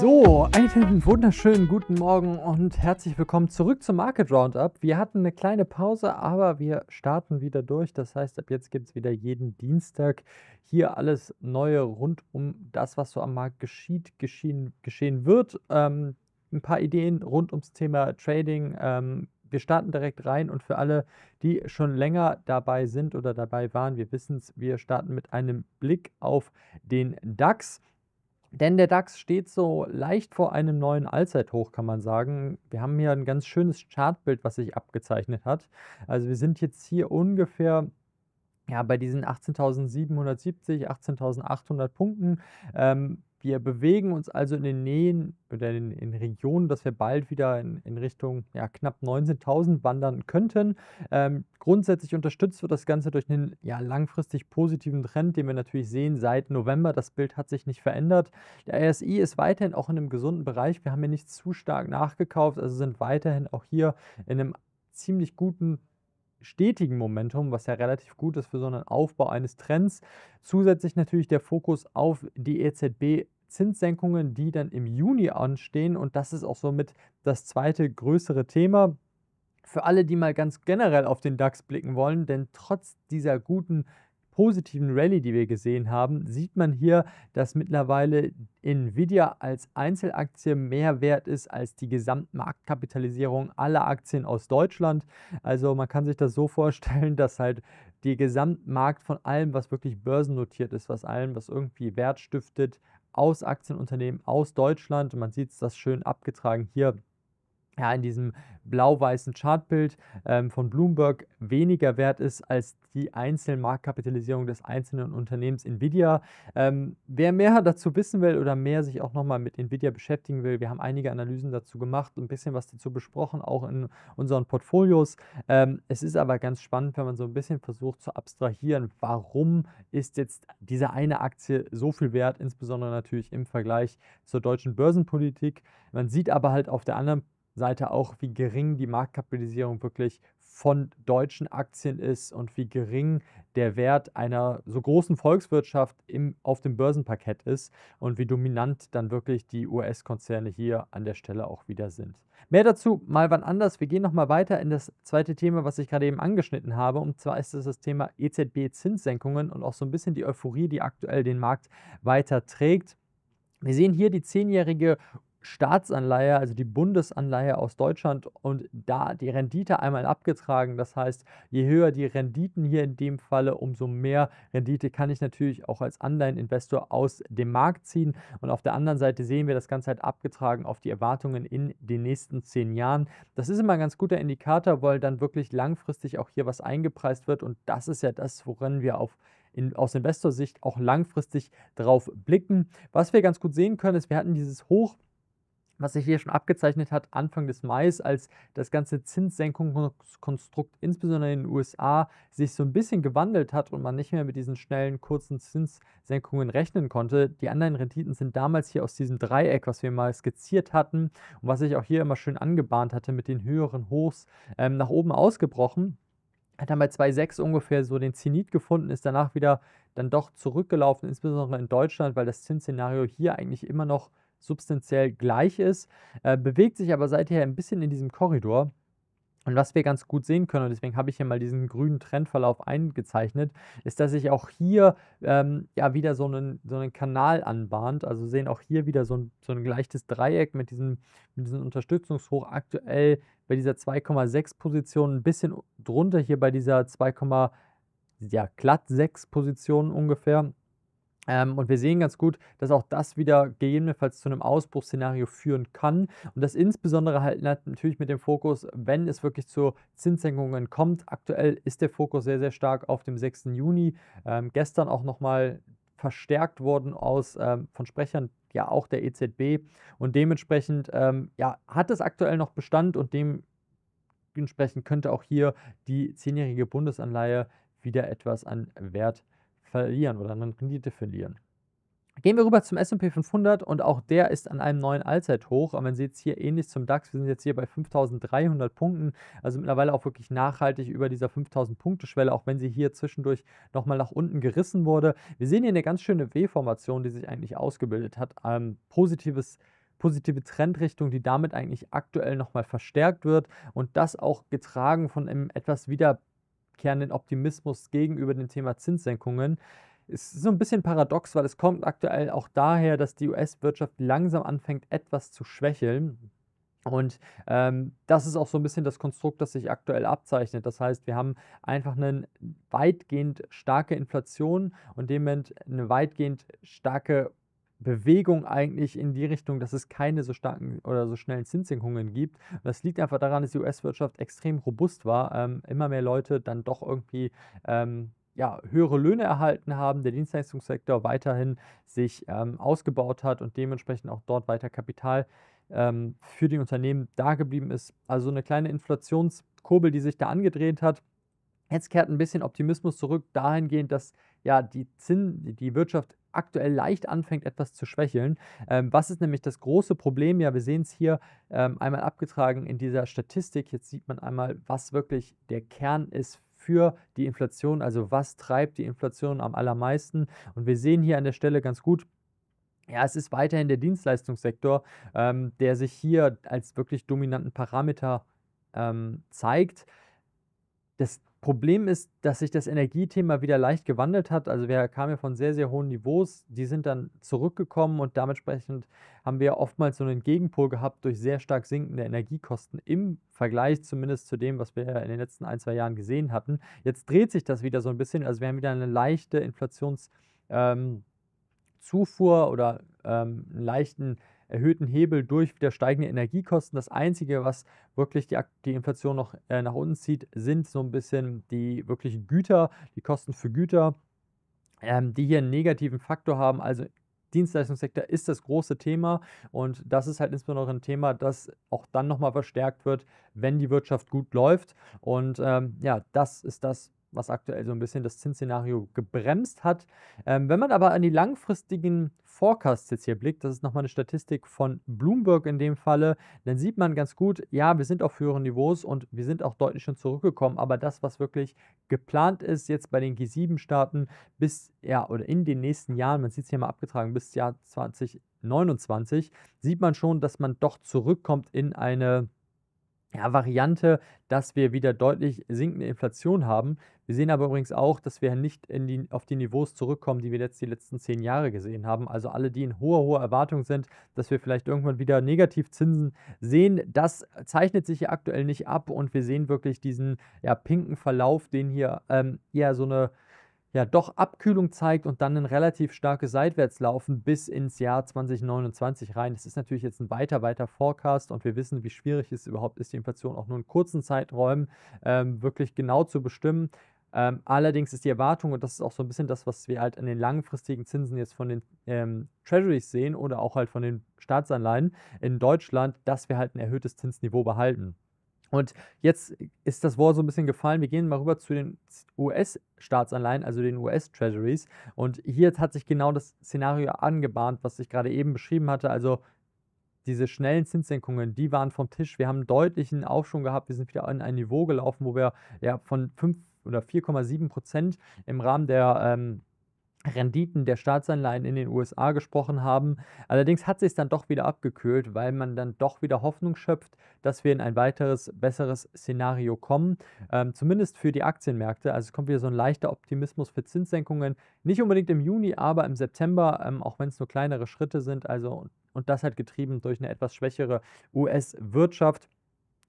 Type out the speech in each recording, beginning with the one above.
So, einen wunderschönen guten Morgen und herzlich willkommen zurück zum Market Roundup. Wir hatten eine kleine Pause, aber wir starten wieder durch. Das heißt, ab jetzt gibt es wieder jeden Dienstag hier alles Neue rund um das, was so am Markt geschieht, geschehen, geschehen wird. Ähm, ein paar Ideen rund ums Thema Trading. Ähm, wir starten direkt rein und für alle, die schon länger dabei sind oder dabei waren, wir wissen es, wir starten mit einem Blick auf den DAX. Denn der DAX steht so leicht vor einem neuen Allzeithoch, kann man sagen. Wir haben hier ein ganz schönes Chartbild, was sich abgezeichnet hat. Also wir sind jetzt hier ungefähr ja, bei diesen 18.770, 18.800 Punkten. Ähm, wir bewegen uns also in den Nähen oder in, in Regionen, dass wir bald wieder in, in Richtung ja, knapp 19.000 wandern könnten. Ähm, grundsätzlich unterstützt wird das Ganze durch einen ja, langfristig positiven Trend, den wir natürlich sehen seit November. Das Bild hat sich nicht verändert. Der RSI ist weiterhin auch in einem gesunden Bereich. Wir haben hier nicht zu stark nachgekauft, also sind weiterhin auch hier in einem ziemlich guten stetigen Momentum, was ja relativ gut ist für so einen Aufbau eines Trends. Zusätzlich natürlich der Fokus auf die EZB. Zinssenkungen, die dann im Juni anstehen und das ist auch somit das zweite größere Thema für alle, die mal ganz generell auf den DAX blicken wollen, denn trotz dieser guten positiven Rallye, die wir gesehen haben, sieht man hier, dass mittlerweile Nvidia als Einzelaktie mehr wert ist als die Gesamtmarktkapitalisierung aller Aktien aus Deutschland. Also man kann sich das so vorstellen, dass halt die Gesamtmarkt von allem, was wirklich börsennotiert ist, was allem, was irgendwie Wert stiftet, aus Aktienunternehmen aus Deutschland, man sieht es das schön abgetragen hier, ja, in diesem blau-weißen Chartbild ähm, von Bloomberg weniger wert ist als die einzelne Marktkapitalisierung des einzelnen Unternehmens Nvidia. Ähm, wer mehr dazu wissen will oder mehr sich auch nochmal mit Nvidia beschäftigen will, wir haben einige Analysen dazu gemacht, und ein bisschen was dazu besprochen, auch in unseren Portfolios. Ähm, es ist aber ganz spannend, wenn man so ein bisschen versucht zu abstrahieren, warum ist jetzt diese eine Aktie so viel wert, insbesondere natürlich im Vergleich zur deutschen Börsenpolitik. Man sieht aber halt auf der anderen Seite, Seite auch, wie gering die Marktkapitalisierung wirklich von deutschen Aktien ist und wie gering der Wert einer so großen Volkswirtschaft im, auf dem Börsenparkett ist und wie dominant dann wirklich die US-Konzerne hier an der Stelle auch wieder sind. Mehr dazu mal wann anders. Wir gehen nochmal weiter in das zweite Thema, was ich gerade eben angeschnitten habe. Und zwar ist es das Thema EZB-Zinssenkungen und auch so ein bisschen die Euphorie, die aktuell den Markt weiter trägt. Wir sehen hier die zehnjährige Staatsanleihe, also die Bundesanleihe aus Deutschland und da die Rendite einmal abgetragen. Das heißt, je höher die Renditen hier in dem Falle, umso mehr Rendite kann ich natürlich auch als Anleiheninvestor aus dem Markt ziehen. Und auf der anderen Seite sehen wir das Ganze halt abgetragen auf die Erwartungen in den nächsten zehn Jahren. Das ist immer ein ganz guter Indikator, weil dann wirklich langfristig auch hier was eingepreist wird. Und das ist ja das, worin wir auf in, aus Investorsicht auch langfristig drauf blicken. Was wir ganz gut sehen können, ist, wir hatten dieses Hoch was sich hier schon abgezeichnet hat Anfang des Mai, als das ganze Zinssenkungskonstrukt insbesondere in den USA sich so ein bisschen gewandelt hat und man nicht mehr mit diesen schnellen, kurzen Zinssenkungen rechnen konnte. Die anderen Renditen sind damals hier aus diesem Dreieck, was wir mal skizziert hatten und was sich auch hier immer schön angebahnt hatte mit den höheren Hochs, ähm, nach oben ausgebrochen hat dann bei 2,6 ungefähr so den Zenit gefunden, ist danach wieder dann doch zurückgelaufen, insbesondere in Deutschland, weil das Zinsszenario hier eigentlich immer noch substanziell gleich ist, äh, bewegt sich aber seither ein bisschen in diesem Korridor. Und was wir ganz gut sehen können, und deswegen habe ich hier mal diesen grünen Trendverlauf eingezeichnet, ist, dass sich auch hier ähm, ja wieder so einen, so einen Kanal anbahnt. Also sehen auch hier wieder so ein, so ein gleiches Dreieck mit diesem, mit diesem Unterstützungshoch aktuell bei dieser 2,6 Position, ein bisschen drunter hier bei dieser 2, ja, glatt 6 Position ungefähr. Ähm, und wir sehen ganz gut, dass auch das wieder gegebenenfalls zu einem Ausbruchsszenario führen kann. Und das insbesondere halt natürlich mit dem Fokus, wenn es wirklich zu Zinssenkungen kommt. Aktuell ist der Fokus sehr, sehr stark auf dem 6. Juni. Ähm, gestern auch nochmal verstärkt worden aus ähm, von Sprechern ja auch der EZB und dementsprechend ähm, ja hat es aktuell noch Bestand und dementsprechend könnte auch hier die zehnjährige Bundesanleihe wieder etwas an Wert verlieren verlieren oder an Rendite verlieren. Gehen wir rüber zum S&P 500 und auch der ist an einem neuen Allzeithoch. Und man sieht es hier ähnlich zum DAX. Wir sind jetzt hier bei 5.300 Punkten, also mittlerweile auch wirklich nachhaltig über dieser 5.000-Punkte-Schwelle, auch wenn sie hier zwischendurch nochmal nach unten gerissen wurde. Wir sehen hier eine ganz schöne W-Formation, die sich eigentlich ausgebildet hat. Ein ähm, positives positive Trendrichtung, die damit eigentlich aktuell nochmal verstärkt wird und das auch getragen von einem etwas wieder zurückkehrenden Optimismus gegenüber dem Thema Zinssenkungen. Es ist so ein bisschen paradox, weil es kommt aktuell auch daher, dass die US-Wirtschaft langsam anfängt, etwas zu schwächeln. Und ähm, das ist auch so ein bisschen das Konstrukt, das sich aktuell abzeichnet. Das heißt, wir haben einfach eine weitgehend starke Inflation und dementsprechend eine weitgehend starke Bewegung eigentlich in die Richtung, dass es keine so starken oder so schnellen Zinssenkungen gibt. Das liegt einfach daran, dass die US-Wirtschaft extrem robust war. Ähm, immer mehr Leute dann doch irgendwie ähm, ja, höhere Löhne erhalten haben, der Dienstleistungssektor weiterhin sich ähm, ausgebaut hat und dementsprechend auch dort weiter Kapital ähm, für die Unternehmen da geblieben ist. Also eine kleine Inflationskurbel, die sich da angedreht hat. Jetzt kehrt ein bisschen Optimismus zurück dahingehend, dass ja die, Zin die Wirtschaft aktuell leicht anfängt, etwas zu schwächeln. Ähm, was ist nämlich das große Problem? Ja, wir sehen es hier ähm, einmal abgetragen in dieser Statistik. Jetzt sieht man einmal, was wirklich der Kern ist für die Inflation, also was treibt die Inflation am allermeisten. Und wir sehen hier an der Stelle ganz gut, ja, es ist weiterhin der Dienstleistungssektor, ähm, der sich hier als wirklich dominanten Parameter ähm, zeigt. Das Problem ist, dass sich das Energiethema wieder leicht gewandelt hat. Also wir kamen ja von sehr, sehr hohen Niveaus, die sind dann zurückgekommen und dementsprechend haben wir oftmals so einen Gegenpol gehabt durch sehr stark sinkende Energiekosten im Vergleich zumindest zu dem, was wir in den letzten ein, zwei Jahren gesehen hatten. Jetzt dreht sich das wieder so ein bisschen, also wir haben wieder eine leichte Inflations- ähm, Zufuhr oder ähm, einen leichten erhöhten Hebel durch wieder steigende Energiekosten. Das Einzige, was wirklich die, die Inflation noch äh, nach unten zieht, sind so ein bisschen die wirklichen Güter, die Kosten für Güter, ähm, die hier einen negativen Faktor haben. Also Dienstleistungssektor ist das große Thema und das ist halt insbesondere ein Thema, das auch dann nochmal verstärkt wird, wenn die Wirtschaft gut läuft. Und ähm, ja, das ist das, was aktuell so ein bisschen das Zinsszenario gebremst hat. Ähm, wenn man aber an die langfristigen Forecasts jetzt hier blickt, das ist nochmal eine Statistik von Bloomberg in dem Falle, dann sieht man ganz gut, ja, wir sind auf höheren Niveaus und wir sind auch deutlich schon zurückgekommen, aber das, was wirklich geplant ist, jetzt bei den G7-Staaten bis, ja, oder in den nächsten Jahren, man sieht es hier mal abgetragen, bis Jahr 2029, sieht man schon, dass man doch zurückkommt in eine ja, Variante, dass wir wieder deutlich sinkende Inflation haben. Wir sehen aber übrigens auch, dass wir nicht die, auf die Niveaus zurückkommen, die wir jetzt die letzten zehn Jahre gesehen haben. Also alle, die in hoher, hoher Erwartung sind, dass wir vielleicht irgendwann wieder Negativzinsen sehen, das zeichnet sich hier aktuell nicht ab und wir sehen wirklich diesen ja, pinken Verlauf, den hier ähm, eher so eine ja doch Abkühlung zeigt und dann ein relativ starkes Seitwärtslaufen bis ins Jahr 2029 rein. Das ist natürlich jetzt ein weiter, weiter Forecast und wir wissen, wie schwierig es überhaupt ist, die Inflation auch nur in kurzen Zeiträumen ähm, wirklich genau zu bestimmen. Ähm, allerdings ist die Erwartung, und das ist auch so ein bisschen das, was wir halt an den langfristigen Zinsen jetzt von den ähm, Treasuries sehen oder auch halt von den Staatsanleihen in Deutschland, dass wir halt ein erhöhtes Zinsniveau behalten. Und jetzt ist das Wort so ein bisschen gefallen. Wir gehen mal rüber zu den US-Staatsanleihen, also den US-Treasuries. Und hier hat sich genau das Szenario angebahnt, was ich gerade eben beschrieben hatte. Also diese schnellen Zinssenkungen, die waren vom Tisch. Wir haben einen deutlichen Aufschwung gehabt. Wir sind wieder an ein Niveau gelaufen, wo wir ja von 5 oder 4,7 Prozent im Rahmen der ähm, Renditen der Staatsanleihen in den USA gesprochen haben. Allerdings hat sich es dann doch wieder abgekühlt, weil man dann doch wieder Hoffnung schöpft, dass wir in ein weiteres, besseres Szenario kommen. Ähm, zumindest für die Aktienmärkte. Also es kommt wieder so ein leichter Optimismus für Zinssenkungen. Nicht unbedingt im Juni, aber im September, ähm, auch wenn es nur kleinere Schritte sind. Also und das hat getrieben durch eine etwas schwächere US-Wirtschaft.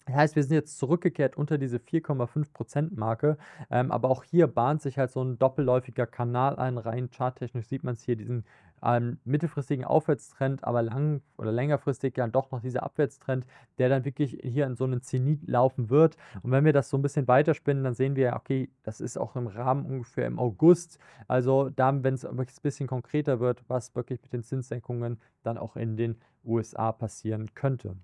Das heißt, wir sind jetzt zurückgekehrt unter diese 4,5%-Marke. Ähm, aber auch hier bahnt sich halt so ein doppelläufiger Kanal ein. Rein charttechnisch sieht man es hier, diesen ähm, mittelfristigen Aufwärtstrend, aber lang oder längerfristig dann doch noch dieser Abwärtstrend, der dann wirklich hier in so einen Zenit laufen wird. Und wenn wir das so ein bisschen weiterspinnen, dann sehen wir, okay, das ist auch im Rahmen ungefähr im August. Also da, wenn es ein bisschen konkreter wird, was wirklich mit den Zinssenkungen dann auch in den USA passieren könnte.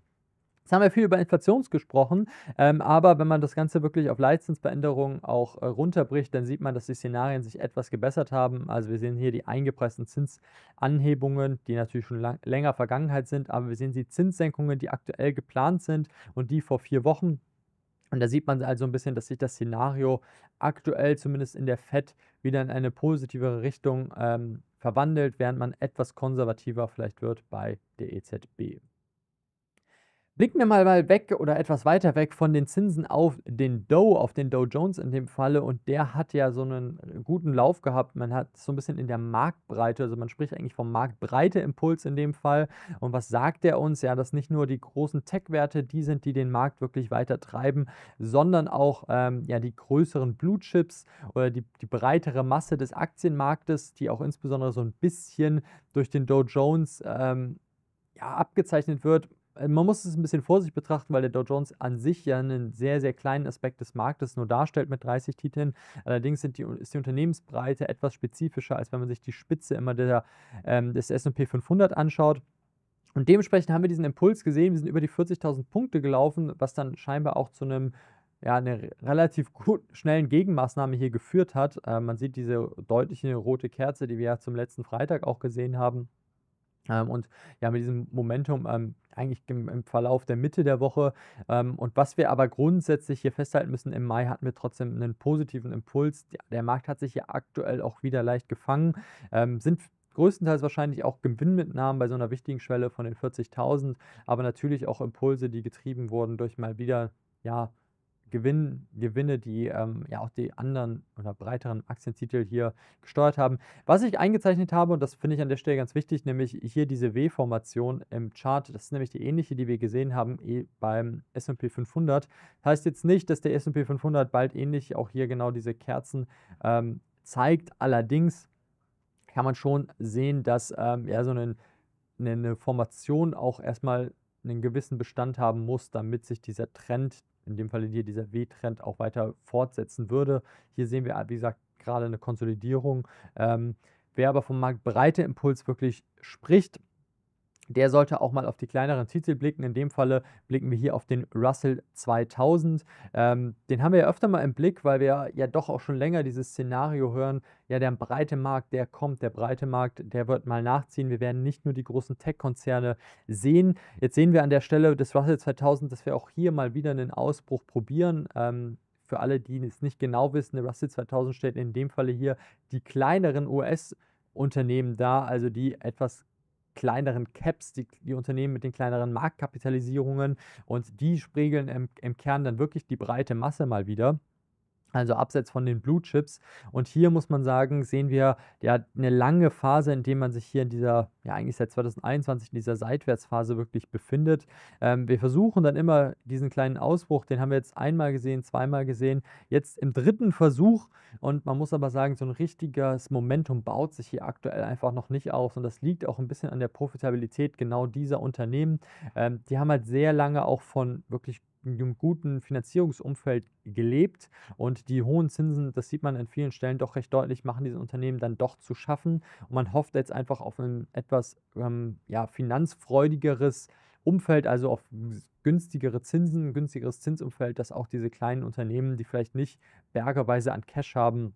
Jetzt haben wir viel über Inflation gesprochen, ähm, aber wenn man das Ganze wirklich auf Leitzinsveränderungen auch äh, runterbricht, dann sieht man, dass die Szenarien sich etwas gebessert haben. Also wir sehen hier die eingepressten Zinsanhebungen, die natürlich schon lang, länger Vergangenheit sind, aber wir sehen die Zinssenkungen, die aktuell geplant sind und die vor vier Wochen. Und da sieht man also ein bisschen, dass sich das Szenario aktuell zumindest in der Fed wieder in eine positivere Richtung ähm, verwandelt, während man etwas konservativer vielleicht wird bei der EZB. Blicken wir mal, mal weg oder etwas weiter weg von den Zinsen auf den Dow, auf den Dow Jones in dem Falle. Und der hat ja so einen äh, guten Lauf gehabt. Man hat so ein bisschen in der Marktbreite, also man spricht eigentlich vom Marktbreite-Impuls in dem Fall. Und was sagt der uns? Ja, dass nicht nur die großen Tech-Werte die sind, die den Markt wirklich weiter treiben, sondern auch ähm, ja, die größeren Blue Chips oder die, die breitere Masse des Aktienmarktes, die auch insbesondere so ein bisschen durch den Dow Jones ähm, ja, abgezeichnet wird. Äh, man muss es ein bisschen vorsichtig betrachten, weil der Dow Jones an sich ja einen sehr, sehr kleinen Aspekt des Marktes nur darstellt mit 30 Titeln. Allerdings die, ist die Unternehmensbreite etwas spezifischer, als wenn man sich die Spitze immer der, ähm, des SP 500 anschaut. Und dementsprechend haben wir diesen Impuls gesehen. Wir sind über die 40.000 Punkte gelaufen, was dann scheinbar auch zu einem ja, eine relativ gut, schnellen Gegenmaßnahme hier geführt hat. Äh, man sieht diese deutliche rote Kerze, die wir ja zum letzten Freitag auch gesehen haben. Ähm, und ja, mit diesem Momentum ähm, eigentlich im, im, Verlauf der Mitte der Woche. Ähm, und was wir aber grundsätzlich hier festhalten müssen, im Mai hatten wir trotzdem einen positiven Impuls. Der, der Markt hat sich ja aktuell auch wieder leicht gefangen, ähm, sind größtenteils wahrscheinlich auch Gewinnmitnahmen bei so einer wichtigen Schwelle von den 40.000, aber natürlich auch Impulse, die getrieben wurden durch mal wieder, ja, Gewinn, Gewinne, die ähm, ja auch die anderen oder breiteren Aktientitel hier gesteuert haben. Was ich eingezeichnet habe, und das finde ich an der Stelle ganz wichtig, nämlich hier diese W-Formation im Chart. Das ist nämlich die ähnliche, die wir gesehen haben eh beim S&P 500. Das heißt jetzt nicht, dass der S&P 500 bald ähnlich auch hier genau diese Kerzen ähm, zeigt. Allerdings kann man schon sehen, dass ähm, ja so einen, eine Formation auch erstmal einen gewissen Bestand haben muss, damit sich dieser Trend in dem Falle hier dieser W-Trend auch weiter fortsetzen würde. Hier sehen wir, ah, wie gesagt, gerade eine Konsolidierung. Ähm, wer aber vom Markt breite Impuls wirklich spricht, der sollte auch mal auf die kleineren Titel blicken. In dem Falle blicken wir hier auf den Russell 2000. Ähm, den haben wir ja öfter mal im Blick, weil wir ja doch auch schon länger dieses Szenario hören. Ja, der breite Markt, der kommt, der breite Markt, der wird mal nachziehen. Wir werden nicht nur die großen Tech-Konzerne sehen. Jetzt sehen wir an der Stelle des Russell 2000, dass wir auch hier mal wieder einen Ausbruch probieren. Ähm, für alle, die es nicht genau wissen, der Russell 2000 stellt in dem Falle hier die kleineren US- Unternehmen dar, also die etwas kleineren Caps, die, die Unternehmen mit den kleineren Marktkapitalisierungen und die spiegeln im, im Kern dann wirklich die breite Masse mal wieder also abseits von den Blue Chips. Und hier muss man sagen, sehen wir ja eine lange Phase, in der man sich hier in dieser, ja eigentlich seit 2021 in dieser Seitwärtsphase wirklich befindet. Ähm, wir versuchen dann immer diesen kleinen Ausbruch, den haben wir jetzt einmal gesehen, zweimal gesehen, jetzt im dritten Versuch. Und man muss aber sagen, so ein richtiges Momentum baut sich hier aktuell einfach noch nicht aus. Und das liegt auch ein bisschen an der Profitabilität genau dieser Unternehmen. Ähm, die haben halt sehr lange auch von wirklich einem guten Finanzierungsumfeld gelebt und die hohen Zinsen, das sieht man an vielen Stellen doch recht deutlich, machen diese Unternehmen dann doch zu schaffen und man hofft jetzt einfach auf ein etwas ähm, ja, finanzfreudigeres Umfeld, also auf günstigere Zinsen, günstigeres Zinsumfeld, dass auch diese kleinen Unternehmen, die vielleicht nicht bergerweise an Cash haben,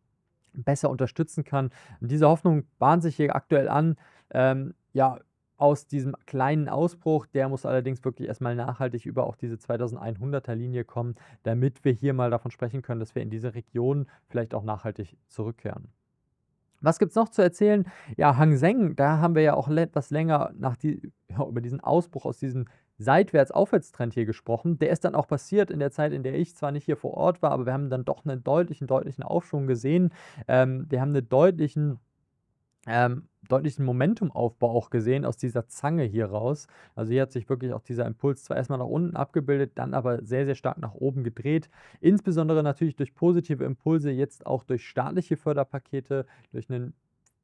besser unterstützen kann. Und diese Hoffnung bahnt sich hier aktuell an. Ähm, ja, aus diesem kleinen Ausbruch, der muss allerdings wirklich erstmal nachhaltig über auch diese 2100er Linie kommen, damit wir hier mal davon sprechen können, dass wir in diese Region vielleicht auch nachhaltig zurückkehren. Was gibt es noch zu erzählen? Ja, Hang Seng, da haben wir ja auch etwas länger die, ja, über diesen Ausbruch aus diesem Seitwärts-Aufwärtstrend hier gesprochen. Der ist dann auch passiert in der Zeit, in der ich zwar nicht hier vor Ort war, aber wir haben dann doch einen deutlichen, deutlichen Aufschwung gesehen. Ähm, wir haben einen deutlichen ähm, deutlichen Momentumaufbau auch gesehen aus dieser Zange hier raus. Also hier hat sich wirklich auch dieser Impuls zwar erstmal nach unten abgebildet, dann aber sehr, sehr stark nach oben gedreht. Insbesondere natürlich durch positive Impulse, jetzt auch durch staatliche Förderpakete, durch einen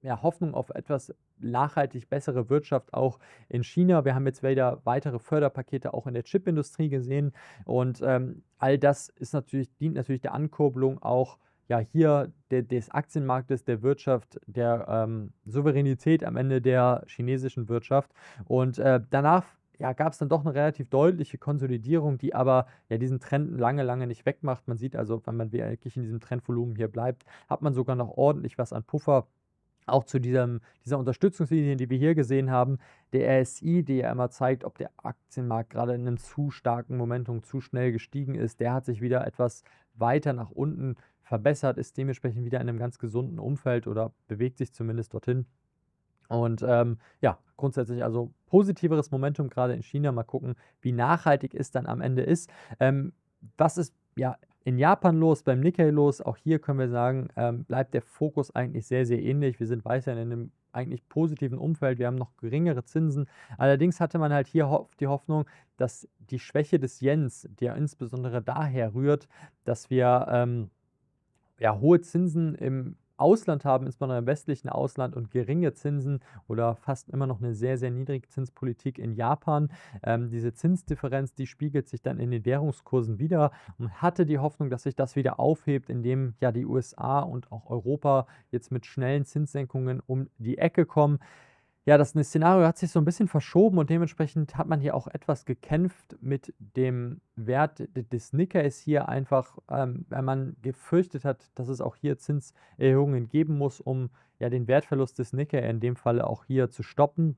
ja, Hoffnung auf etwas nachhaltig bessere Wirtschaft auch in China. Wir haben jetzt wieder weitere Förderpakete auch in der Chipindustrie gesehen und ähm, all das ist natürlich, dient natürlich der Ankurbelung auch ja hier de, des Aktienmarktes, der Wirtschaft, der ähm, Souveränität am Ende der chinesischen Wirtschaft. Und äh, danach ja, gab es dann doch eine relativ deutliche Konsolidierung, die aber ja diesen Trend lange, lange nicht wegmacht. Man sieht also, wenn man wirklich in diesem Trendvolumen hier bleibt, hat man sogar noch ordentlich was an Puffer. Auch zu diesem, dieser Unterstützungslinie, die wir hier gesehen haben, der RSI, der ja immer zeigt, ob der Aktienmarkt gerade in einem zu starken Momentum zu schnell gestiegen ist, der hat sich wieder etwas weiter nach unten verbessert, ist dementsprechend wieder in einem ganz gesunden Umfeld oder bewegt sich zumindest dorthin. Und ähm, ja, grundsätzlich also positiveres Momentum gerade in China. Mal gucken, wie nachhaltig es dann am Ende ist. Ähm, was ist ja in Japan los, beim Nikkei los? Auch hier können wir sagen, ähm, bleibt der Fokus eigentlich sehr, sehr ähnlich. Wir sind weiterhin in einem eigentlich positiven Umfeld. Wir haben noch geringere Zinsen. Allerdings hatte man halt hier die Hoffnung, dass die Schwäche des Jens, die ja insbesondere daher rührt, dass wir ähm, ja, hohe Zinsen im Ausland haben, insbesondere im westlichen Ausland und geringe Zinsen oder fast immer noch eine sehr, sehr niedrige Zinspolitik in Japan. Ähm, diese Zinsdifferenz, die spiegelt sich dann in den Währungskursen wieder und hatte die Hoffnung, dass sich das wieder aufhebt, indem ja die USA und auch Europa jetzt mit schnellen Zinssenkungen um die Ecke kommen ja, das ne, Szenario hat sich so ein bisschen verschoben und dementsprechend hat man hier auch etwas gekämpft mit dem Wert des Nikkers hier einfach, ähm, weil man gefürchtet hat, dass es auch hier Zinserhöhungen geben muss, um ja den Wertverlust des Nikkei in dem Falle auch hier zu stoppen.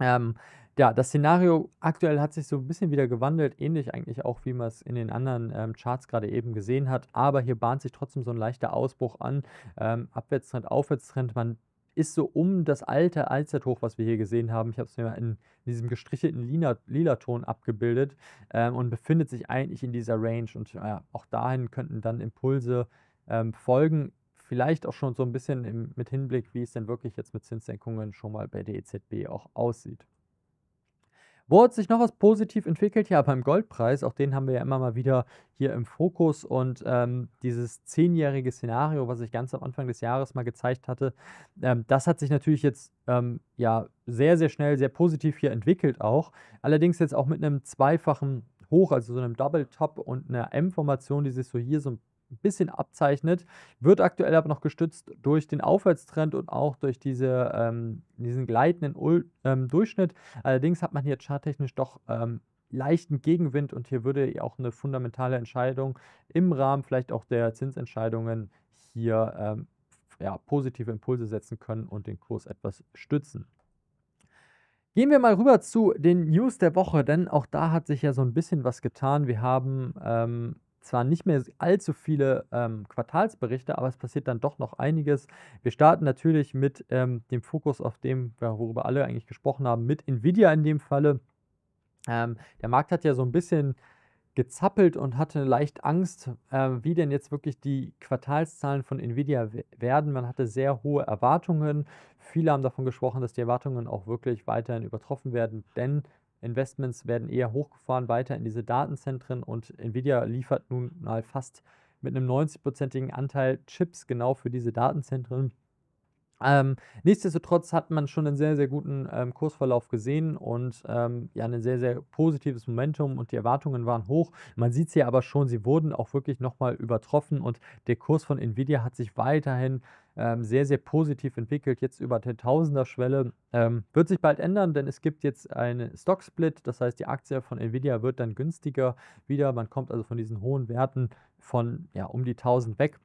Ähm, ja, das Szenario aktuell hat sich so ein bisschen wieder gewandelt, ähnlich eigentlich auch, wie man es in den anderen ähm, Charts gerade eben gesehen hat. Aber hier bahnt sich trotzdem so ein leichter Ausbruch an. Ähm, Abwärtstrend, Aufwärtstrend. Man ist so um das alte Allzeithoch, was wir hier gesehen haben. Ich habe es mir mal in, diesem gestrichelten lila, lila Ton abgebildet ähm, und befindet sich eigentlich in dieser Range. Und ja, auch dahin könnten dann Impulse ähm, folgen. Vielleicht auch schon so ein bisschen im, mit Hinblick, wie es denn wirklich jetzt mit Zinssenkungen schon mal bei der EZB auch aussieht. Wo hat sich noch was positiv entwickelt? Ja, beim Goldpreis, auch den haben wir ja immer mal wieder hier im Fokus und ähm, dieses zehnjährige Szenario, was ich ganz am Anfang des Jahres mal gezeigt hatte, ähm, das hat sich natürlich jetzt ähm, ja sehr, sehr schnell, sehr positiv hier entwickelt auch. Allerdings jetzt auch mit einem zweifachen Hoch, also so einem Double Top und einer M-Formation, die sich so hier so ein ein bisschen abzeichnet, wird aktuell aber noch gestützt durch den Aufwärtstrend und auch durch diese, ähm, diesen gleitenden Ul ähm, Durchschnitt. Allerdings hat man hier charttechnisch doch ähm, leichten Gegenwind und hier würde auch eine fundamentale Entscheidung im Rahmen vielleicht auch der Zinsentscheidungen hier ähm, ja, positive Impulse setzen können und den Kurs etwas stützen. Gehen wir mal rüber zu den News der Woche, denn auch da hat sich ja so ein bisschen was getan. Wir haben ähm, zwar nicht mehr allzu viele ähm, Quartalsberichte, aber es passiert dann doch noch einiges. Wir starten natürlich mit ähm, dem Fokus auf dem, worüber alle eigentlich gesprochen haben, mit Nvidia in dem Falle. Ähm, der Markt hat ja so ein bisschen gezappelt und hatte leicht Angst, äh, wie denn jetzt wirklich die Quartalszahlen von Nvidia werden. Man hatte sehr hohe Erwartungen. Viele haben davon gesprochen, dass die Erwartungen auch wirklich weiterhin übertroffen werden, denn Investments werden eher hochgefahren weiter in diese Datenzentren und Nvidia liefert nun mal fast mit einem 90-prozentigen Anteil Chips genau für diese Datenzentren ähm, nichtsdestotrotz hat man schon einen sehr, sehr guten ähm, Kursverlauf gesehen und ähm, ja, ein sehr, sehr positives Momentum und die Erwartungen waren hoch. Man sieht es ja aber schon, sie wurden auch wirklich nochmal übertroffen und der Kurs von Nvidia hat sich weiterhin ähm, sehr, sehr positiv entwickelt, jetzt über der Tausenderschwelle. Ähm, wird sich bald ändern, denn es gibt jetzt einen Stock-Split, das heißt, die Aktie von Nvidia wird dann günstiger wieder. Man kommt also von diesen hohen Werten von ja, um die 1000 weg.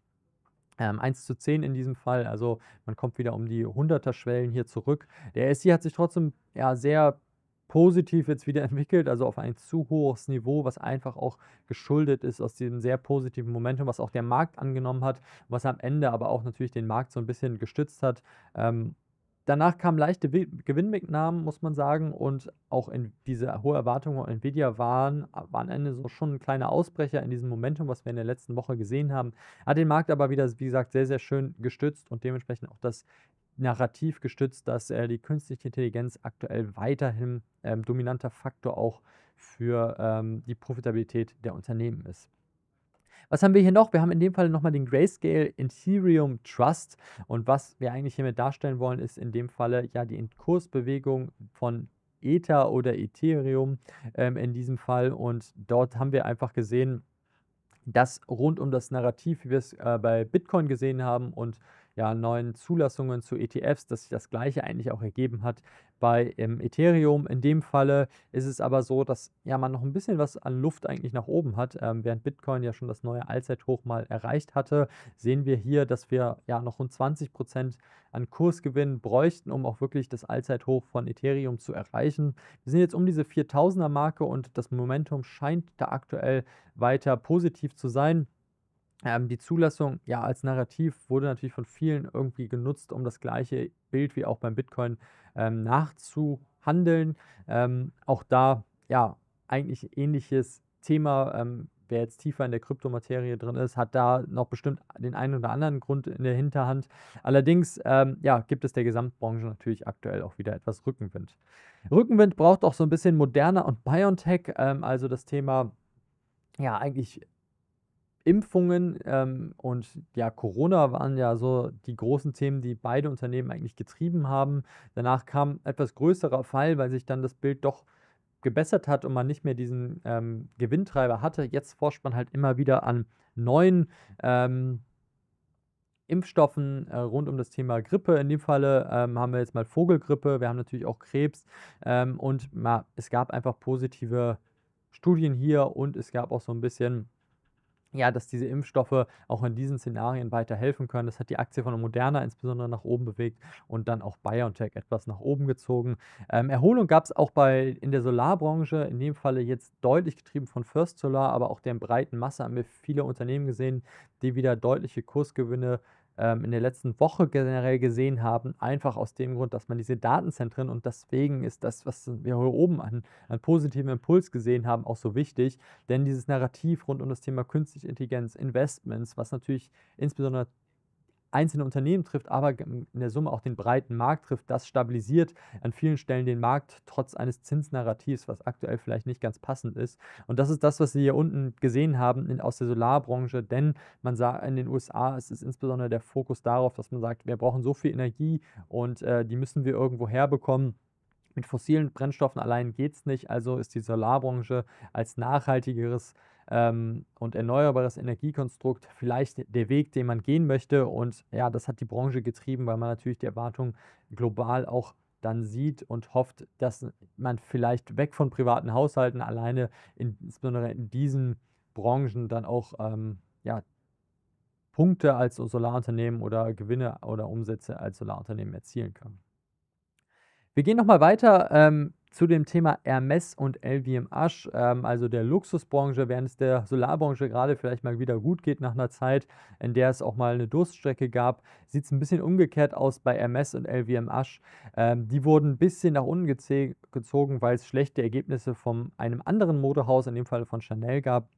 Ähm, 1 zu 10 in diesem Fall, also man kommt wieder um die 100er-Schwellen hier zurück. Der SC hat sich trotzdem ja, sehr positiv jetzt wieder entwickelt, also auf ein zu hohes Niveau, was einfach auch geschuldet ist aus diesem sehr positiven Momentum, was auch der Markt angenommen hat, was am Ende aber auch natürlich den Markt so ein bisschen gestützt hat. Ähm, Danach kamen leichte Gewinnmitnahmen, muss man sagen, und auch in diese hohe Erwartungen von Nvidia waren, waren Ende so schon ein kleiner Ausbrecher in diesem Momentum, was wir in der letzten Woche gesehen haben. Hat den Markt aber wieder, wie gesagt, sehr, sehr schön gestützt und dementsprechend auch das Narrativ gestützt, dass äh, die künstliche Intelligenz aktuell weiterhin ähm, dominanter Faktor auch für ähm, die Profitabilität der Unternehmen ist. Was haben wir hier noch? Wir haben in dem Fall nochmal den Grayscale Ethereum Trust. Und was wir eigentlich hiermit darstellen wollen, ist in dem Falle ja die Kursbewegung von Ether oder Ethereum ähm, in diesem Fall. Und dort haben wir einfach gesehen, dass rund um das Narrativ, wie wir es äh, bei Bitcoin gesehen haben und ja, neuen Zulassungen zu ETFs, dass sich das gleiche eigentlich auch ergeben hat bei ähm, Ethereum in dem Falle ist es aber so, dass ja man noch ein bisschen was an Luft eigentlich nach oben hat. Ähm, während Bitcoin ja schon das neue Allzeithoch mal erreicht hatte, sehen wir hier, dass wir ja noch rund 20 Prozent an Kursgewinn bräuchten, um auch wirklich das Allzeithoch von Ethereum zu erreichen. Wir sind jetzt um diese 4000er Marke und das Momentum scheint da aktuell weiter positiv zu sein ähm, die Zulassung, ja, als Narrativ wurde natürlich von vielen irgendwie genutzt, um das gleiche Bild wie auch beim Bitcoin ähm, nachzuhandeln. Ähm, auch da, ja, eigentlich ähnliches Thema. Ähm, wer jetzt tiefer in der Kryptomaterie drin ist, hat da noch bestimmt den einen oder anderen Grund in der Hinterhand. Allerdings ähm, ja, gibt es der Gesamtbranche natürlich aktuell auch wieder etwas Rückenwind. Rückenwind braucht auch so ein bisschen moderner und Biotech, ähm, also das Thema ja eigentlich Impfungen ähm, und ja, Corona waren ja so die großen Themen, die beide Unternehmen eigentlich getrieben haben. Danach kam etwas größerer Fall, weil sich dann das Bild doch gebessert hat und man nicht mehr diesen ähm, Gewinntreiber hatte. Jetzt forscht man halt immer wieder an neuen ähm, Impfstoffen äh, rund um das Thema Grippe. In dem Falle ähm, haben wir jetzt mal Vogelgrippe, wir haben natürlich auch Krebs ähm, und mal, es gab einfach positive Studien hier und es gab auch so ein bisschen ja, dass diese Impfstoffe auch in diesen Szenarien weiterhelfen können. Das hat die Aktie von Moderna insbesondere nach oben bewegt und dann auch BioNTech etwas nach oben gezogen. Ähm, Erholung gab es auch bei, in der Solarbranche, in dem Falle jetzt deutlich getrieben von First Solar, aber auch der breiten Masse haben wir viele Unternehmen gesehen, die wieder deutliche Kursgewinne ähm, in der letzten Woche generell gesehen haben, einfach aus dem Grund, dass man diese Datenzentren und deswegen ist das, was wir hier oben an, an positivem Impuls gesehen haben, auch so wichtig, denn dieses Narrativ rund um das Thema künstliche Intelligenz, Investments, was natürlich insbesondere einzelne Unternehmen trifft, aber in der Summe auch den breiten Markt trifft. Das stabilisiert an vielen Stellen den Markt trotz eines Zinsnarrativs, was aktuell vielleicht nicht ganz passend ist. Und das ist das, was Sie hier unten gesehen haben in, aus der Solarbranche, denn man sah in den USA ist es insbesondere der Fokus darauf, dass man sagt, wir brauchen so viel Energie und äh, die müssen wir irgendwo herbekommen. Mit fossilen Brennstoffen allein geht es nicht, also ist die Solarbranche als nachhaltigeres ähm, und erneuerbares Energiekonstrukt vielleicht der Weg, den man gehen möchte. Und ja, das hat die Branche getrieben, weil man natürlich die Erwartungen global auch dann sieht und hofft, dass man vielleicht weg von privaten Haushalten alleine, in, insbesondere in diesen Branchen, dann auch ähm, ja, Punkte als Solarunternehmen oder Gewinne oder Umsätze als Solarunternehmen erzielen kann. Wir gehen nochmal weiter ähm, zu dem Thema Hermes und LVMH, ähm, also der Luxusbranche, während es der Solarbranche gerade vielleicht mal wieder gut geht nach einer Zeit, in der es auch mal eine Durststrecke gab, sieht es ein bisschen umgekehrt aus bei Hermes und LVMH. Ähm, die wurden ein bisschen nach unten gezogen, weil es schlechte Ergebnisse von einem anderen Modehaus, in dem Fall von Chanel, gab.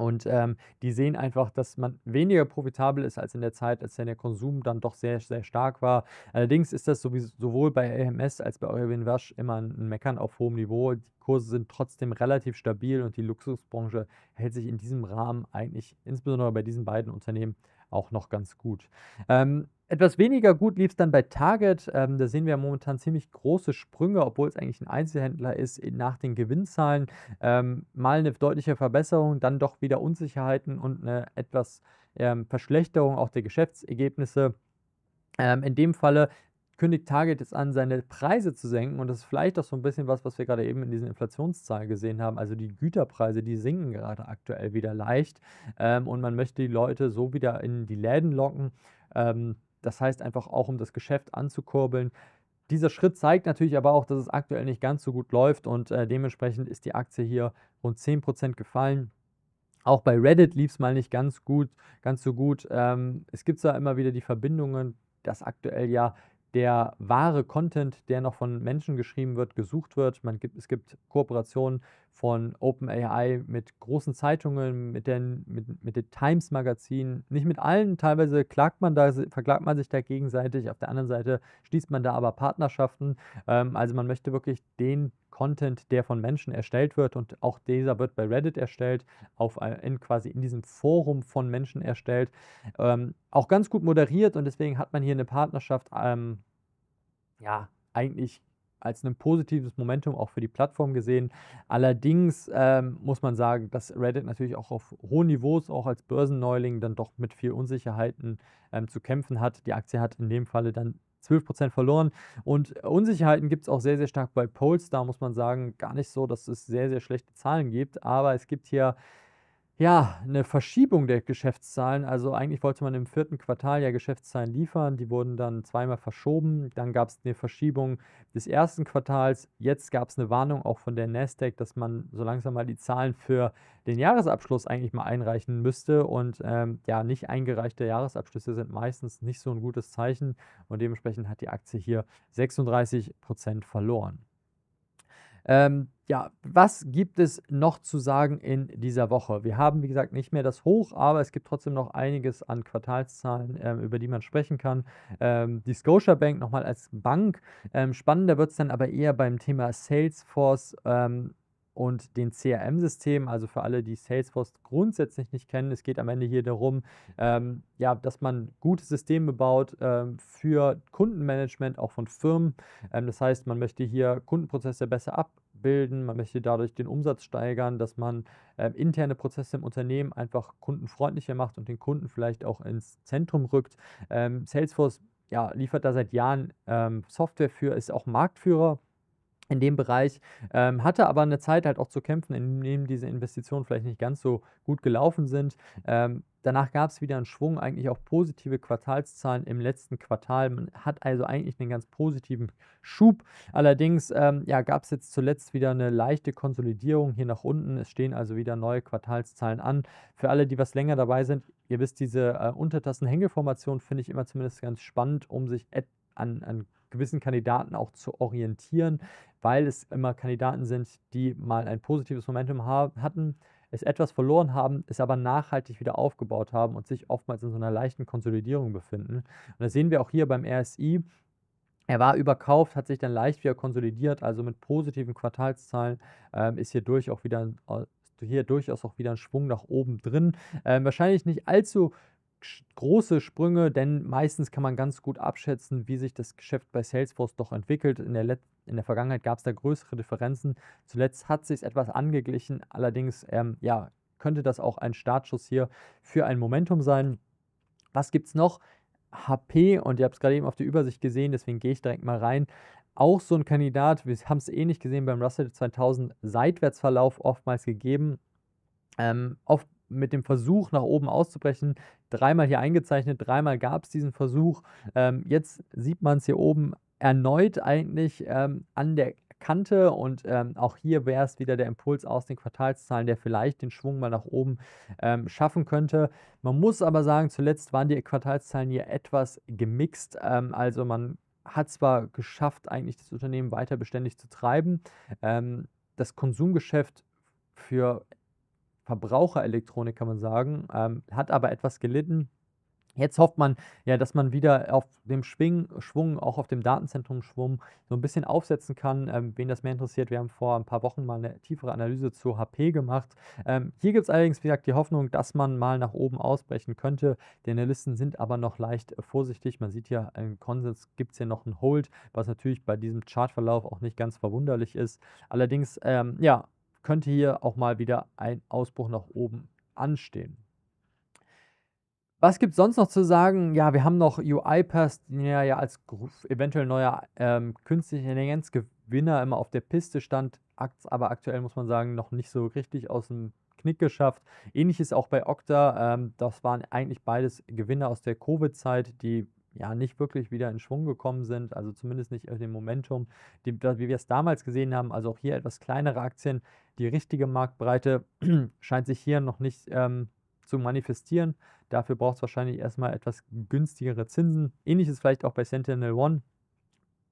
Und ähm, die sehen einfach, dass man weniger profitabel ist als in der Zeit, als der Konsum dann doch sehr, sehr stark war. Allerdings ist das sowieso, sowohl bei AMS als bei Euren Wasch immer ein Meckern auf hohem Niveau. Die Kurse sind trotzdem relativ stabil und die Luxusbranche hält sich in diesem Rahmen eigentlich, insbesondere bei diesen beiden Unternehmen, auch noch ganz gut. Ähm, etwas weniger gut lief es dann bei Target. Ähm, da sehen wir momentan ziemlich große Sprünge, obwohl es eigentlich ein Einzelhändler ist, nach den Gewinnzahlen. Ähm, mal eine deutliche Verbesserung, dann doch wieder Unsicherheiten und eine etwas ähm, Verschlechterung auch der Geschäftsergebnisse. Ähm, in dem Falle kündigt Target jetzt an, seine Preise zu senken. Und das ist vielleicht auch so ein bisschen was, was wir gerade eben in diesen Inflationszahlen gesehen haben. Also die Güterpreise, die sinken gerade aktuell wieder leicht. Ähm, und man möchte die Leute so wieder in die Läden locken ähm, das heißt einfach auch, um das Geschäft anzukurbeln. Dieser Schritt zeigt natürlich aber auch, dass es aktuell nicht ganz so gut läuft und äh, dementsprechend ist die Aktie hier rund 10% gefallen. Auch bei Reddit lief es mal nicht ganz gut, ganz so gut. Ähm, es gibt zwar immer wieder die Verbindungen, dass aktuell ja der wahre Content, der noch von Menschen geschrieben wird, gesucht wird. Man gibt, es gibt Kooperationen von OpenAI mit großen Zeitungen, mit den, mit, mit den Times Magazinen, nicht mit allen. Teilweise klagt man da, verklagt man sich da gegenseitig. Auf der anderen Seite schließt man da aber Partnerschaften. Ähm, also man möchte wirklich den Content, der von Menschen erstellt wird und auch dieser wird bei Reddit erstellt, auf, in, quasi in diesem Forum von Menschen erstellt, ähm, auch ganz gut moderiert und deswegen hat man hier eine Partnerschaft, ähm, ja, eigentlich als ein positives Momentum auch für die Plattform gesehen. Allerdings ähm, muss man sagen, dass Reddit natürlich auch auf hohen Niveaus, auch als Börsenneuling, dann doch mit viel Unsicherheiten ähm, zu kämpfen hat. Die Aktie hat in dem Falle dann 12% verloren. Und Unsicherheiten gibt es auch sehr, sehr stark bei Polestar, muss man sagen. Gar nicht so, dass es sehr, sehr schlechte Zahlen gibt, aber es gibt hier ja, eine Verschiebung der Geschäftszahlen. Also eigentlich wollte man im vierten Quartal ja Geschäftszahlen liefern. Die wurden dann zweimal verschoben. Dann gab es eine Verschiebung des ersten Quartals. Jetzt gab es eine Warnung auch von der Nasdaq, dass man so langsam mal die Zahlen für den Jahresabschluss eigentlich mal einreichen müsste. Und ähm, ja, nicht eingereichte Jahresabschlüsse sind meistens nicht so ein gutes Zeichen. Und dementsprechend hat die Aktie hier 36 Prozent verloren. Ähm, ja, was gibt es noch zu sagen in dieser Woche? Wir haben, wie gesagt, nicht mehr das Hoch, aber es gibt trotzdem noch einiges an Quartalszahlen, ähm, über die man sprechen kann. Ähm, die Scotia Bank nochmal als Bank. Ähm, spannender wird es dann aber eher beim Thema Salesforce. Ähm, und den crm system Also für alle, die Salesforce grundsätzlich nicht kennen, es geht am Ende hier darum, ähm, ja, dass man gute Systeme baut ähm, für Kundenmanagement, auch von Firmen. Ähm, das heißt, man möchte hier Kundenprozesse besser abbilden, man möchte dadurch den Umsatz steigern, dass man ähm, interne Prozesse im Unternehmen einfach kundenfreundlicher macht und den Kunden vielleicht auch ins Zentrum rückt. Ähm, Salesforce ja, liefert da seit Jahren ähm, Software für, ist auch Marktführer in dem Bereich, ähm, hatte aber eine Zeit halt auch zu kämpfen, in dem diese Investitionen vielleicht nicht ganz so gut gelaufen sind. Ähm, danach gab es wieder einen Schwung, eigentlich auch positive Quartalszahlen im letzten Quartal. Man hat also eigentlich einen ganz positiven Schub. Allerdings ähm, ja, gab es jetzt zuletzt wieder eine leichte Konsolidierung hier nach unten. Es stehen also wieder neue Quartalszahlen an. Für alle, die was länger dabei sind, ihr wisst, diese äh, Untertassen-Hängeformation finde ich immer zumindest ganz spannend, um sich an, an gewissen Kandidaten auch zu orientieren, weil es immer Kandidaten sind, die mal ein positives Momentum hatten, es etwas verloren haben, es aber nachhaltig wieder aufgebaut haben und sich oftmals in so einer leichten Konsolidierung befinden. Und das sehen wir auch hier beim RSI. Er war überkauft, hat sich dann leicht wieder konsolidiert, also mit positiven Quartalszahlen ähm, ist hier, durch auch wieder, äh, hier durchaus auch wieder ein Schwung nach oben drin. Ähm, wahrscheinlich nicht allzu große Sprünge, denn meistens kann man ganz gut abschätzen, wie sich das Geschäft bei Salesforce doch entwickelt. In der, Let in der Vergangenheit gab es da größere Differenzen. Zuletzt hat sich etwas angeglichen, allerdings ähm, ja, könnte das auch ein Startschuss hier für ein Momentum sein. Was gibt es noch? HP, und ihr habt es gerade eben auf der Übersicht gesehen, deswegen gehe ich direkt mal rein. Auch so ein Kandidat, wir haben es eh ähnlich gesehen beim Russell 2000, Seitwärtsverlauf oftmals gegeben. Ähm, oft mit dem Versuch, nach oben auszubrechen. Dreimal hier eingezeichnet, dreimal gab es diesen Versuch. Ähm, jetzt sieht man es hier oben erneut eigentlich ähm, an der Kante und ähm, auch hier wäre es wieder der Impuls aus den Quartalszahlen, der vielleicht den Schwung mal nach oben ähm, schaffen könnte. Man muss aber sagen, zuletzt waren die Quartalszahlen hier etwas gemixt. Ähm, also man hat zwar geschafft, eigentlich das Unternehmen weiter beständig zu treiben. Ähm, das Konsumgeschäft für Verbraucherelektronik, kann man sagen, ähm, hat aber etwas gelitten. Jetzt hofft man ja, dass man wieder auf dem Schwing, Schwung, auch auf dem Datenzentrum-Schwung so ein bisschen aufsetzen kann. Ähm, wen das mehr interessiert, wir haben vor ein paar Wochen mal eine tiefere Analyse zu HP gemacht. Ähm, hier gibt es allerdings, wie gesagt, die Hoffnung, dass man mal nach oben ausbrechen könnte. Die Analysten sind aber noch leicht äh, vorsichtig. Man sieht hier, äh, im Konsens gibt es hier noch einen Hold, was natürlich bei diesem Chartverlauf auch nicht ganz verwunderlich ist. Allerdings, ähm, ja, könnte hier auch mal wieder ein Ausbruch nach oben anstehen. Was gibt es sonst noch zu sagen? Ja, wir haben noch UiPath, die ja, als eventuell neuer ähm, künstliche Intelligenzgewinner immer auf der Piste stand, aber aktuell muss man sagen, noch nicht so richtig aus dem Knick geschafft. Ähnliches auch bei Okta. Ähm, das waren eigentlich beides Gewinner aus der Covid-Zeit, die ja nicht wirklich wieder in Schwung gekommen sind, also zumindest nicht in dem Momentum, die, wie wir es damals gesehen haben. Also auch hier etwas kleinere Aktien, die richtige Marktbreite scheint sich hier noch nicht ähm, zu manifestieren. Dafür braucht es wahrscheinlich erstmal etwas günstigere Zinsen. Ähnliches vielleicht auch bei Sentinel One.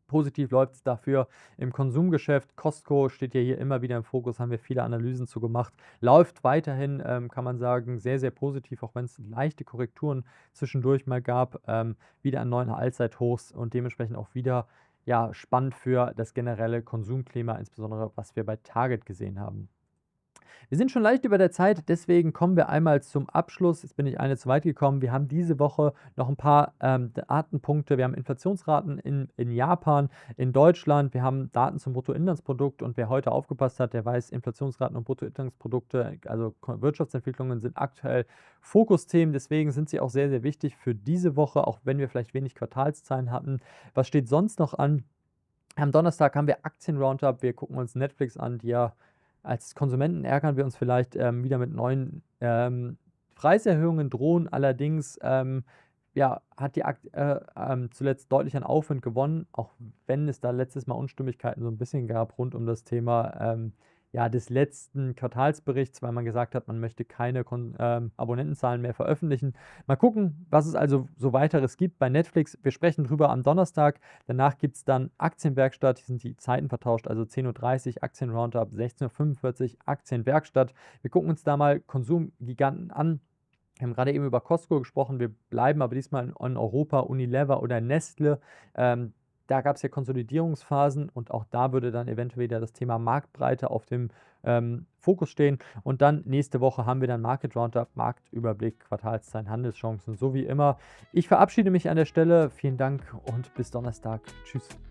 Positiv läuft es dafür im Konsumgeschäft. Costco steht ja hier immer wieder im Fokus, haben wir viele Analysen zu gemacht. Läuft weiterhin, ähm, kann man sagen, sehr, sehr positiv, auch wenn es leichte Korrekturen zwischendurch mal gab. Ähm, wieder an neuen Allzeithochs und dementsprechend auch wieder ja, spannend für das generelle Konsumklima, insbesondere was wir bei Target gesehen haben. Wir sind schon leicht über der Zeit, deswegen kommen wir einmal zum Abschluss. Jetzt bin ich eine zu weit gekommen. Wir haben diese Woche noch ein paar ähm, Datenpunkte. Wir haben Inflationsraten in, in Japan, in Deutschland. Wir haben Daten zum Bruttoinlandsprodukt und wer heute aufgepasst hat, der weiß, Inflationsraten und Bruttoinlandsprodukte, also Wirtschaftsentwicklungen sind aktuell Fokusthemen. Deswegen sind sie auch sehr, sehr wichtig für diese Woche, auch wenn wir vielleicht wenig Quartalszahlen hatten. Was steht sonst noch an? Am Donnerstag haben wir Aktien-Roundup. Wir gucken uns Netflix an, die ja als Konsumenten ärgern wir uns vielleicht ähm, wieder mit neuen ähm, Preiserhöhungen drohen. Allerdings ähm, ja, hat die Akt äh, ähm, zuletzt deutlich an Aufwind gewonnen, auch wenn es da letztes Mal Unstimmigkeiten so ein bisschen gab rund um das Thema ähm, ja, des letzten Quartalsberichts, weil man gesagt hat, man möchte keine Kon ähm, Abonnentenzahlen mehr veröffentlichen. Mal gucken, was es also so weiteres gibt bei Netflix. Wir sprechen drüber am Donnerstag. Danach gibt es dann Aktienwerkstatt. Hier sind die Zeiten vertauscht, also 10.30 Uhr Aktienroundup, 16.45 Uhr Aktienwerkstatt. Wir gucken uns da mal Konsumgiganten an. Wir haben gerade eben über Costco gesprochen, wir bleiben aber diesmal in Europa, Unilever oder Nestle. Ähm, da gab es ja Konsolidierungsphasen und auch da würde dann eventuell wieder das Thema Marktbreite auf dem ähm, Fokus stehen. Und dann nächste Woche haben wir dann Market Roundup, Marktüberblick, Quartalszahlen, Handelschancen, so wie immer. Ich verabschiede mich an der Stelle. Vielen Dank und bis Donnerstag. Tschüss.